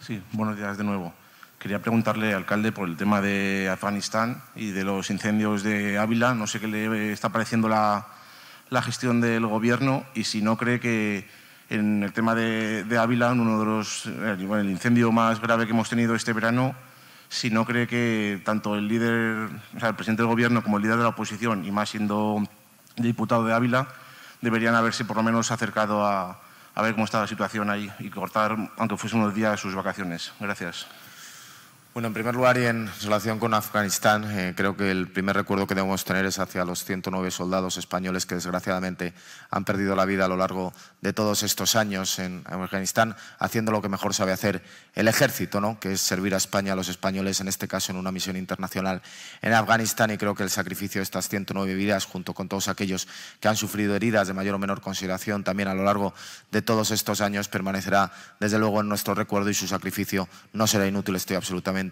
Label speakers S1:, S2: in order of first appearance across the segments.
S1: Sí, buenos días de nuevo. Quería preguntarle, alcalde, por el tema de Afganistán y de los incendios de Ávila. No sé qué le está pareciendo la, gestión del Gobierno y si no cree que en el tema de, de Ávila, en uno de los, bueno, eh, el incendio más grave que hemos tenido este verano, si no cree que tanto el líder, o sea, el presidente del Gobierno como el líder de la oposición, y más siendo diputado de Ávila, deberían haberse por lo menos acercado a, a ver cómo está la situación ahí y cortar, aunque fuese unos días, sus vacaciones. Gracias. Bueno, en primer lugar y en relación con Afganistán, eh, creo que el primer recuerdo que debemos tener es hacia los 109 soldados españoles que desgraciadamente han perdido la vida a lo largo de todos estos años en Afganistán, haciendo lo que mejor sabe hacer el ejército, ¿no? que es servir a España, a los españoles, en este caso en una misión internacional en Afganistán. Y creo que el sacrificio de estas 109 vidas, junto con todos aquellos que han sufrido heridas de mayor o menor consideración también a lo largo de todos estos años, permanecerá desde luego en nuestro recuerdo y su sacrificio no será inútil, estoy absolutamente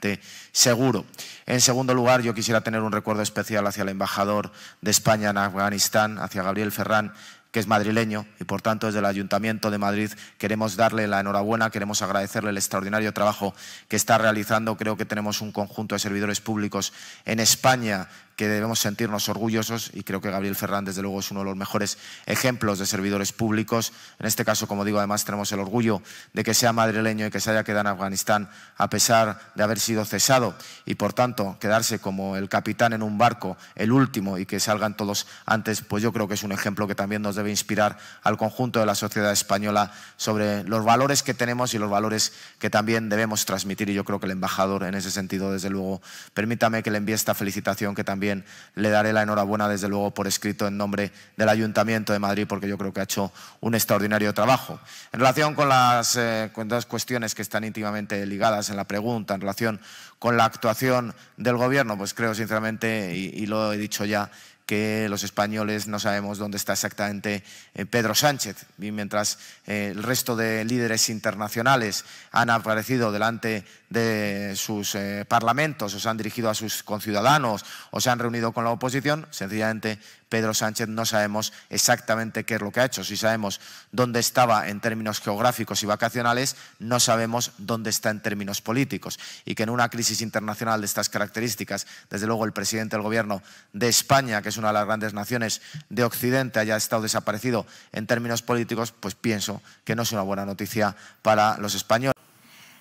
S1: seguro. En segundo lugar, yo quisiera tener un recuerdo especial hacia el embajador de España en Afganistán, hacia Gabriel Ferrán, que es madrileño y por tanto desde el Ayuntamiento de Madrid queremos darle la enhorabuena, queremos agradecerle el extraordinario trabajo que está realizando. Creo que tenemos un conjunto de servidores públicos en España que debemos sentirnos orgullosos y creo que Gabriel Fernández, desde luego, es uno de los mejores ejemplos de servidores públicos. En este caso, como digo, además tenemos el orgullo de que sea madrileño y que se haya quedado en Afganistán a pesar de haber sido cesado y, por tanto, quedarse como el capitán en un barco, el último, y que salgan todos antes, pues yo creo que es un ejemplo que también nos debe inspirar al conjunto de la sociedad española sobre los valores que tenemos y los valores que también debemos transmitir. Y yo creo que el embajador, en ese sentido, desde luego, permítame que le envíe esta felicitación que también le daré la enhorabuena, desde luego, por escrito en nombre del Ayuntamiento de Madrid, porque yo creo que ha hecho un extraordinario trabajo. En relación con las, eh, cuestiones que están íntimamente ligadas en la pregunta, en relación con la actuación del Gobierno, pues creo sinceramente, y, lo he dicho ya, que los españoles no sabemos dónde está exactamente eh, Pedro Sánchez. Y mientras eh, el resto de líderes internacionales han aparecido delante de sus eh, parlamentos o se han dirigido a sus conciudadanos o se han reunido con la oposición, sencillamente Pedro Sánchez no sabemos exactamente qué es lo que ha hecho. Si sabemos dónde estaba en términos geográficos y vacacionales, no sabemos dónde está en términos políticos. Y que en una crisis internacional de estas características, desde luego el presidente del gobierno de España, que es una de las grandes naciones de Occidente, haya estado desaparecido en términos políticos, pues pienso que no es una buena noticia para los españoles.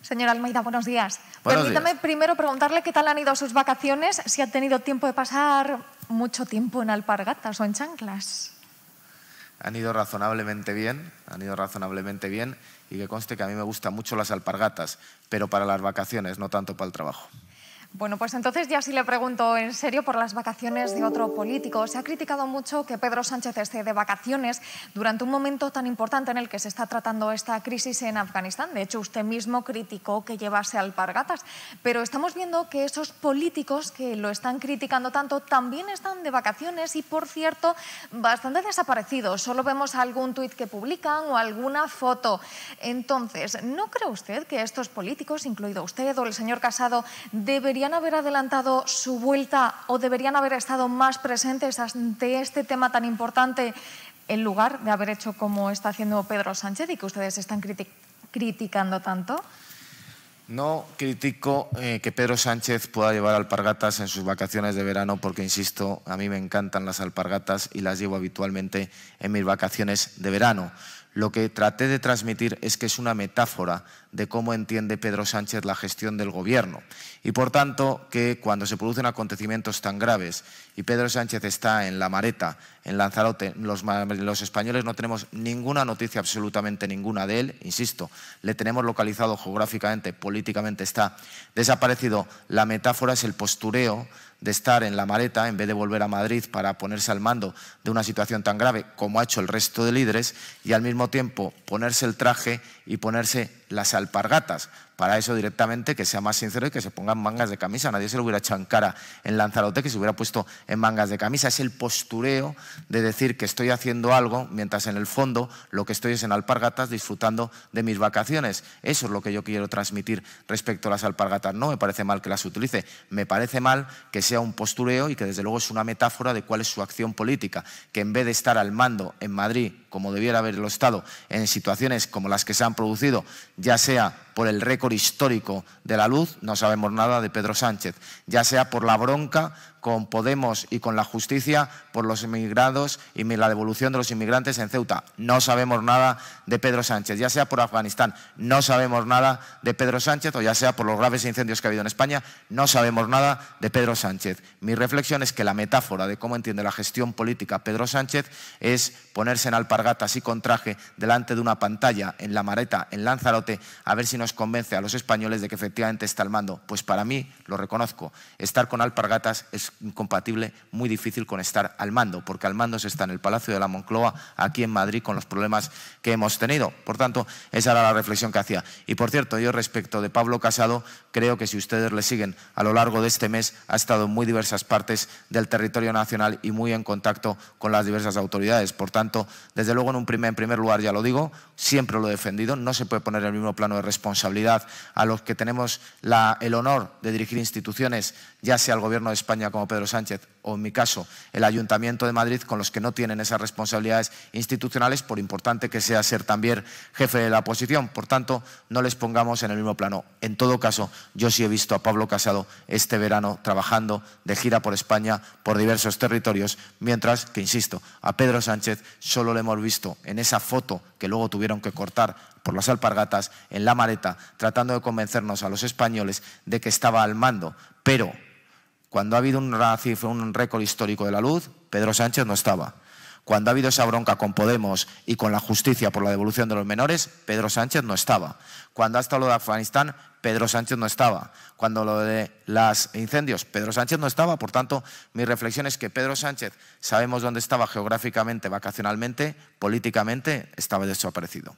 S2: Señora Almeida, buenos días. Permítame primero preguntarle qué tal han ido sus vacaciones, si ha tenido tiempo de pasar mucho tiempo en alpargatas o en chanclas.
S1: Han ido razonablemente bien, han ido razonablemente bien y que conste que a mí me gustan mucho las alpargatas, pero para las vacaciones, no tanto para el trabajo.
S2: Bueno, pues entonces ya sí le pregunto en serio por las vacaciones de otro político. Se ha criticado mucho que Pedro Sánchez esté de vacaciones durante un momento tan importante en el que se está tratando esta crisis en Afganistán. De hecho, usted mismo criticó que llevase alpargatas. Pero estamos viendo que esos políticos que lo están criticando tanto también están de vacaciones y, por cierto, bastante desaparecidos. Solo vemos algún tuit que publican o alguna foto. Entonces, ¿no cree usted que estos políticos, incluido usted o el señor Casado, deberían ¿deberían haber adelantado su vuelta o deberían haber estado más presentes ante este tema tan importante en lugar de haber hecho como está haciendo Pedro Sánchez y que ustedes están criticando tanto?
S1: No critico eh, que Pedro Sánchez pueda llevar alpargatas en sus vacaciones de verano porque, insisto, a mí me encantan las alpargatas y las llevo habitualmente en mis vacaciones de verano. Lo que traté de transmitir es que es una metáfora de cómo entiende Pedro Sánchez la gestión del gobierno y por tanto que cuando se producen acontecimientos tan graves y Pedro Sánchez está en la mareta, en Lanzarote, los, los españoles no tenemos ninguna noticia, absolutamente ninguna de él, insisto, le tenemos localizado geográficamente, políticamente está desaparecido, la metáfora es el postureo de estar en la maleta en vez de volver a Madrid para ponerse al mando de una situación tan grave como ha hecho el resto de líderes y al mismo tiempo ponerse el traje y ponerse las alpargatas. Para eso directamente que sea más sincero y que se pongan mangas de camisa. Nadie se lo hubiera echado en cara en Lanzarote que se hubiera puesto en mangas de camisa. Es el postureo de decir que estoy haciendo algo mientras en el fondo lo que estoy es en alpargatas disfrutando de mis vacaciones. Eso es lo que yo quiero transmitir respecto a las alpargatas. No me parece mal que las utilice. Me parece mal que sea un postureo y que desde luego es una metáfora de cuál es su acción política. Que en vez de estar al mando en Madrid como debiera haberlo estado en situaciones como las que se han producido ya sea por el récord histórico de la luz, no sabemos nada de Pedro Sánchez, ya sea por la bronca con Podemos y con la justicia por los inmigrados y la devolución de los inmigrantes en Ceuta. No sabemos nada de Pedro Sánchez, ya sea por Afganistán, no sabemos nada de Pedro Sánchez o ya sea por los graves incendios que ha habido en España, no sabemos nada de Pedro Sánchez. Mi reflexión es que la metáfora de cómo entiende la gestión política Pedro Sánchez es ponerse en alpargatas y con traje delante de una pantalla en la mareta en Lanzarote a ver si no convence a los españoles de que efectivamente está al mando. Pues para mí, lo reconozco, estar con alpargatas es incompatible, muy difícil con estar al mando, porque al mando se está en el Palacio de la Moncloa, aquí en Madrid, con los problemas que hemos tenido. Por tanto, esa era la reflexión que hacía. Y por cierto, yo respecto de Pablo Casado, creo que si ustedes le siguen a lo largo de este mes, ha estado en muy diversas partes del territorio nacional y muy en contacto con las diversas autoridades. Por tanto, desde luego, en, un primer, primer lugar, ya lo digo, siempre lo he defendido, no se puede poner el mismo plano de responsabilidad responsabilidad a los que tenemos la, el honor de dirigir instituciones, ya sea el Gobierno de España como Pedro Sánchez o en mi caso el Ayuntamiento de Madrid con los que no tienen esas responsabilidades institucionales, por importante que sea ser también jefe de la oposición. Por tanto, no les pongamos en el mismo plano. En todo caso, yo sí he visto a Pablo Casado este verano trabajando de gira por España, por diversos territorios, mientras que, insisto, a Pedro Sánchez solo le hemos visto en esa foto que luego tuvieron que cortar por las alpargatas, en la maleta, tratando de convencernos a los españoles de que estaba al mando, pero cuando ha habido un, récord histórico de la luz, Pedro Sánchez no estaba. Cuando ha habido esa bronca con Podemos y con la justicia por la devolución de los menores, Pedro Sánchez no estaba. Cuando ha estado lo de Afganistán, Pedro Sánchez no estaba. Cuando lo de los incendios, Pedro Sánchez no estaba. Por tanto, mi reflexión es que Pedro Sánchez, sabemos dónde estaba geográficamente, vacacionalmente, políticamente, estaba desaparecido.